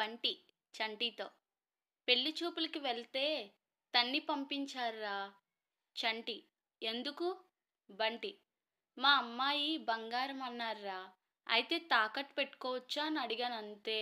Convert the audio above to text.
బంటి చంటితో పెళ్లి చూపులకి వెళ్తే తన్ని పంపించారా చంటి ఎందుకు బంటి మా అమ్మాయి బంగారం అన్నారా అయితే తాకట్టు పెట్టుకోవచ్చా అని అడిగాను అంతే